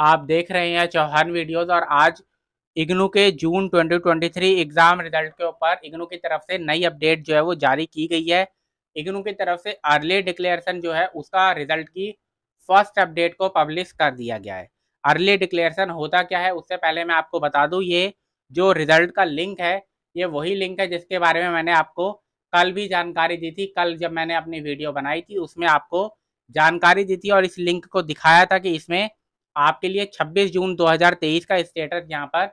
आप देख रहे हैं चौहान वीडियोस और आज इग्नू के जून 2023 एग्जाम रिजल्ट के ऊपर इग्नू की तरफ से नई अपडेट जो है वो जारी की गई है इग्नू की तरफ से अर्ली डिक्लेरेशन जो है उसका रिजल्ट की फर्स्ट अपडेट को पब्लिश कर दिया गया है अर्ली डिक्लेरेशन होता क्या है उससे पहले मैं आपको बता दूँ ये जो रिजल्ट का लिंक है ये वही लिंक है जिसके बारे में मैंने आपको कल भी जानकारी दी थी कल जब मैंने अपनी वीडियो बनाई थी उसमें आपको जानकारी दी थी और इस लिंक को दिखाया था कि इसमें आपके लिए 26 जून 2023 का स्टेटस यहाँ पर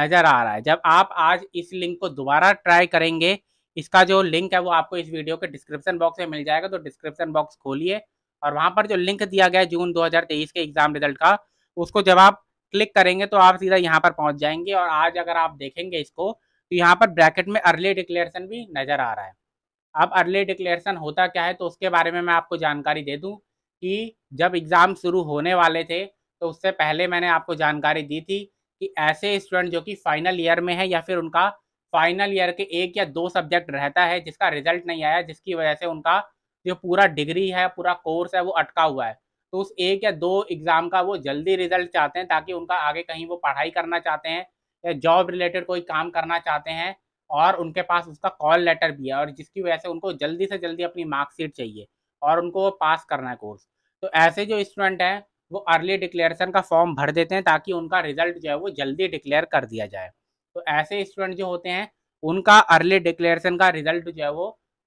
नजर आ रहा है जब आप आज इस लिंक को दोबारा ट्राई करेंगे इसका जो लिंक है वो आपको इस वीडियो के डिस्क्रिप्शन बॉक्स में मिल जाएगा तो डिस्क्रिप्शन बॉक्स खोलिए और वहाँ पर जो लिंक दिया गया जून दो के एग्जाम रिजल्ट का उसको जब आप क्लिक करेंगे तो आप सीधा यहाँ पर पहुँच जाएंगे और आज अगर आप देखेंगे इसको तो यहाँ पर ब्रैकेट में अर्ली डिक्लेरेशन भी नज़र आ रहा है अब अर्ली डिक्लेरेशन होता क्या है तो उसके बारे में मैं आपको जानकारी दे दूँ कि जब एग्ज़ाम शुरू होने वाले थे तो उससे पहले मैंने आपको जानकारी दी थी कि ऐसे स्टूडेंट जो कि फाइनल ईयर में है या फिर उनका फाइनल ईयर के एक या दो सब्जेक्ट रहता है जिसका रिजल्ट नहीं आया जिसकी वजह से उनका जो पूरा डिग्री है पूरा कोर्स है वो अटका हुआ है तो उस एक या दो एग्ज़ाम का वो जल्दी रिजल्ट चाहते हैं ताकि उनका आगे कहीं वो पढ़ाई करना चाहते हैं या जॉब रिलेटेड कोई काम करना चाहते हैं और उनके पास उसका कॉल लेटर भी है और जिसकी वजह से उनको जल्दी से जल्दी अपनी मार्कशीट चाहिए और उनको पास करना है कोर्स तो ऐसे जो स्टूडेंट हैं वो अर्ली डिक्लेरेशन का फॉर्म भर देते हैं ताकि उनका रिजल्ट जो है वो जल्दी डिक्लेयर कर दिया जाए तो ऐसे स्टूडेंट जो होते हैं उनका अर्ली डिक्लेरेशन का रिजल्ट जो है वो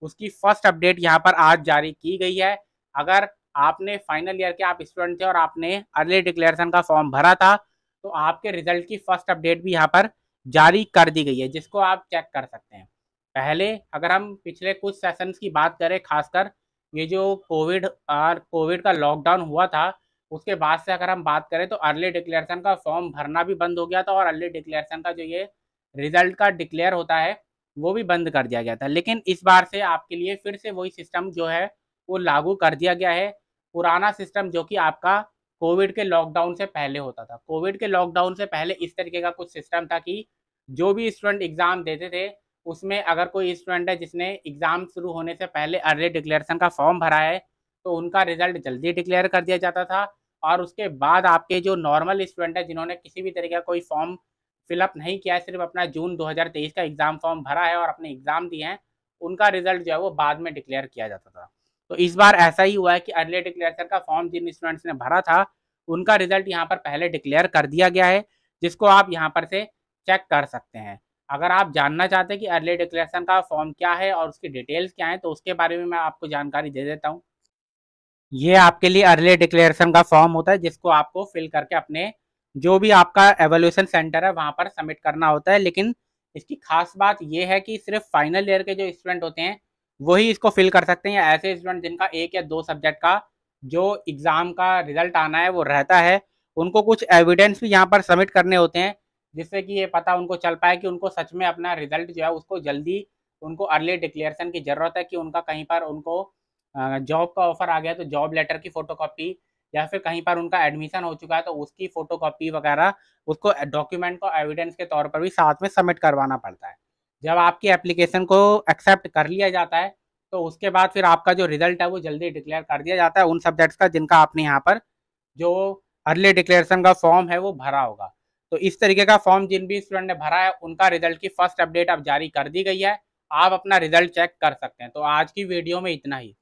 उसकी फर्स्ट अपडेट यहाँ पर आज जारी की गई है अगर आपने फाइनल ईयर के आप स्टूडेंट थे और आपने अर्ली डिक्लेरेशन का फॉर्म भरा था तो आपके रिजल्ट की फर्स्ट अपडेट भी यहाँ पर जारी कर दी गई है जिसको आप चेक कर सकते हैं पहले अगर हम पिछले कुछ सेशंस की बात करें खासकर ये जो कोविड और कोविड का लॉकडाउन हुआ था उसके बाद से अगर हम बात करें तो अर्ली डिक्लेरेशन का फॉर्म भरना भी बंद हो गया था और अर्ली डिक्लेरेशन का जो ये रिजल्ट का डिक्लेयर होता है वो भी बंद कर दिया गया था लेकिन इस बार से आपके लिए फिर से वही सिस्टम जो है वो लागू कर दिया गया है पुराना सिस्टम जो कि आपका कोविड के लॉकडाउन से पहले होता था कोविड के लॉकडाउन से पहले इस तरीके का कुछ सिस्टम था कि जो भी स्टूडेंट एग्ज़ाम देते थे उसमें अगर कोई स्टूडेंट है जिसने एग्ज़ाम शुरू होने से पहले अर्ली डिक्लेरेशन का फॉर्म भरा है तो उनका रिजल्ट जल्दी डिक्लेयर कर दिया जाता था और उसके बाद आपके जो नॉर्मल स्टूडेंट है जिन्होंने किसी भी तरीके का कोई फॉर्म फिलअप नहीं किया है सिर्फ अपना जून 2023 का एग्ज़ाम फॉर्म भरा है और अपने एग्ज़ाम दिए हैं उनका रिजल्ट जो है वो बाद में डिक्लेयर किया जाता था तो इस बार ऐसा ही हुआ है कि अर्ली डिक्लेरेशन का फॉर्म जिन स्टूडेंट्स ने भरा था उनका रिजल्ट यहाँ पर पहले डिक्लेयर कर दिया गया है जिसको आप यहाँ पर से चेक कर सकते हैं अगर आप जानना चाहते हैं कि अर्ली डिक्लेरेशन का फॉर्म क्या है और उसकी डिटेल्स क्या हैं तो उसके बारे में मैं आपको जानकारी दे देता हूँ ये आपके लिए अर्ली डिक्लेरेशन का फॉर्म होता है जिसको आपको फिल करके अपने जो भी आपका एवोल्यूशन सेंटर है वहां पर सबमिट करना होता है लेकिन इसकी खास बात यह है कि सिर्फ फाइनल ईयर के जो स्टूडेंट होते हैं वही इसको फिल कर सकते हैं ऐसे स्टूडेंट जिनका एक या दो सब्जेक्ट का जो एग्ज़ाम का रिजल्ट आना है वो रहता है उनको कुछ एविडेंस भी यहाँ पर सबमिट करने होते हैं जिससे कि ये पता उनको चल पाए कि उनको सच में अपना रिजल्ट जो है उसको जल्दी उनको अर्ली डिक्लेरेशन की ज़रूरत है कि उनका कहीं पर उनको जॉब का ऑफर आ गया तो जॉब लेटर की फोटोकॉपी या फिर कहीं पर उनका एडमिशन हो चुका है तो उसकी फोटोकॉपी वगैरह उसको डॉक्यूमेंट को एविडेंस के तौर पर भी साथ में सबमिट करवाना पड़ता है जब आपकी एप्लीकेशन को एक्सेप्ट कर लिया जाता है तो उसके बाद फिर आपका जो रिजल्ट है वो जल्दी डिक्लेयर कर दिया जाता है उन सब्जेक्ट्स का जिनका आपने यहाँ पर जो अर्ली डिक्लेरेशन का फॉर्म है वो भरा होगा तो इस तरीके का फॉर्म जिन भी स्टूडेंट ने भरा है उनका रिजल्ट की फर्स्ट अपडेट अब जारी कर दी गई है आप अपना रिजल्ट चेक कर सकते हैं तो आज की वीडियो में इतना ही